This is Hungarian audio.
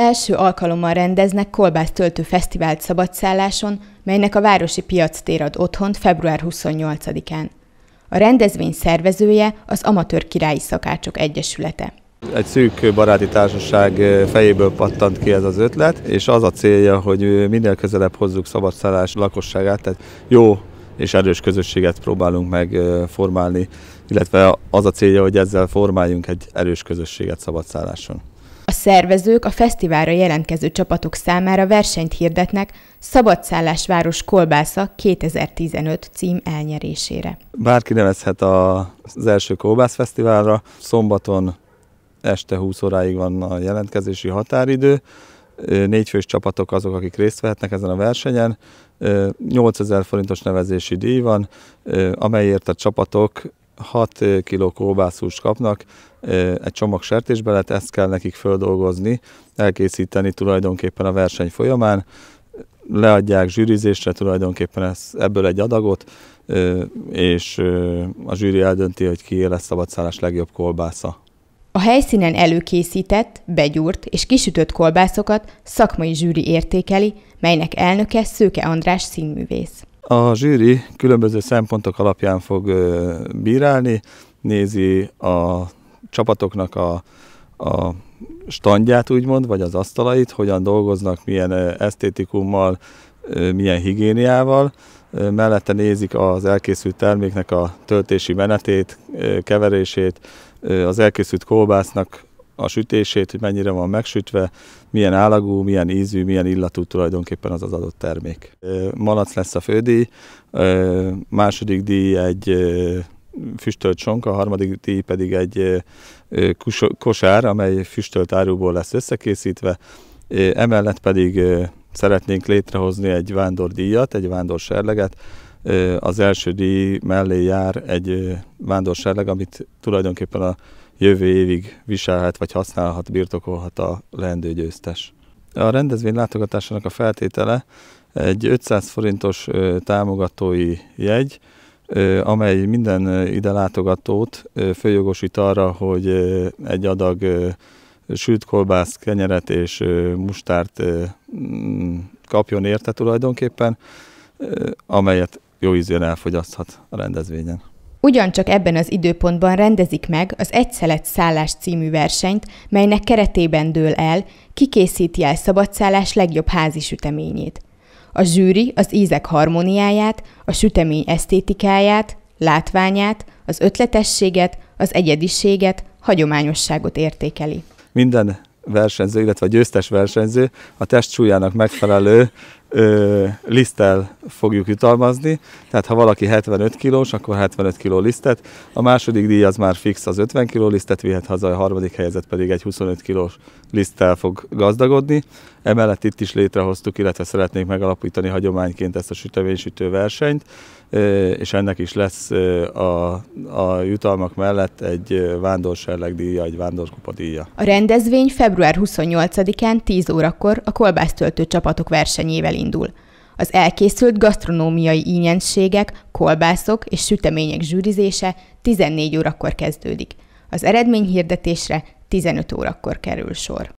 Első alkalommal rendeznek kolbásztöltő fesztivált szabadszálláson, melynek a Városi Piac tér ad otthont február 28-án. A rendezvény szervezője az Amatőr Királyi Szakácsok Egyesülete. Egy szűk baráti társaság eh, fejéből pattant ki ez az ötlet, és az a célja, hogy eh, minél közelebb hozzuk szabadszállás lakosságát, tehát jó és erős közösséget próbálunk megformálni, eh, illetve az a célja, hogy ezzel formáljunk egy erős közösséget szabadszálláson. A szervezők a fesztiválra jelentkező csapatok számára versenyt hirdetnek Szabadszállásváros kolbásza 2015 cím elnyerésére. Bárki nevezhet az első kolbászfesztiválra. Szombaton este 20 óráig van a jelentkezési határidő. Négyfős csapatok azok, akik részt vehetnek ezen a versenyen. 8000 forintos nevezési díj van, amelyért a csapatok 6 kg kóbászust kapnak, egy csomag sertésbelet, ezt kell nekik földolgozni, elkészíteni tulajdonképpen a verseny folyamán, leadják zsűrizésre tulajdonképpen ez, ebből egy adagot, és a zsűri eldönti, hogy ki lesz szabadszállás legjobb kolbásza. A helyszínen előkészített, begyúrt és kisütött kolbászokat szakmai zsűri értékeli, melynek elnöke Szőke András színművész. A zsűri különböző szempontok alapján fog bírálni, nézi a csapatoknak a, a standját úgymond, vagy az asztalait, hogyan dolgoznak, milyen esztétikummal, milyen higiéniával. Mellette nézik az elkészült terméknek a töltési menetét, keverését, az elkészült kolbásznak a sütését, hogy mennyire van megsütve, milyen állagú, milyen ízű, milyen illatú tulajdonképpen az az adott termék. Malac lesz a fődíj, második díj egy füstölt sonka, a harmadik díj pedig egy kosár, amely füstölt áruból lesz összekészítve, emellett pedig szeretnénk létrehozni egy vándordíjat, egy vándorserleget, az első díj mellé jár egy vándorserleg, amit tulajdonképpen a jövő évig viselhet vagy használhat, birtokolhat a leendő győztes. A rendezvény látogatásának a feltétele egy 500 forintos támogatói jegy, amely minden ide látogatót följogosít arra, hogy egy adag sült kolbász, kenyeret és mustárt mm, kapjon érte tulajdonképpen, amelyet jó ízűen elfogyaszthat a rendezvényen. Ugyancsak ebben az időpontban rendezik meg az Egyszelet szállás című versenyt, melynek keretében dől el, kikészíti el szabadszállás legjobb házi süteményét. A zsűri az ízek harmóniáját, a sütemény esztétikáját, látványát, az ötletességet, az egyediséget, hagyományosságot értékeli. Minden versenyző, illetve a győztes versenyző a testsúlyának megfelelő liszttel fogjuk jutalmazni, tehát ha valaki 75 kilós, akkor 75 kiló lisztet, a második díj az már fix az 50 kiló lisztet vihet haza, a harmadik helyzet pedig egy 25 kilós liszttel fog gazdagodni. Emellett itt is létrehoztuk, illetve szeretnénk megalapítani hagyományként ezt a süteménysütő versenyt, és ennek is lesz a, a jutalmak mellett egy vándorserleg díja, egy vándorkupa díja. A rendezvény február 28-án 10 órakor a kolbásztöltő csapatok versenyével elindul. Az elkészült gasztronómiai ínyenségek, kolbászok és sütemények zsűrizése 14 órakor kezdődik. Az eredményhirdetésre 15 órakor kerül sor.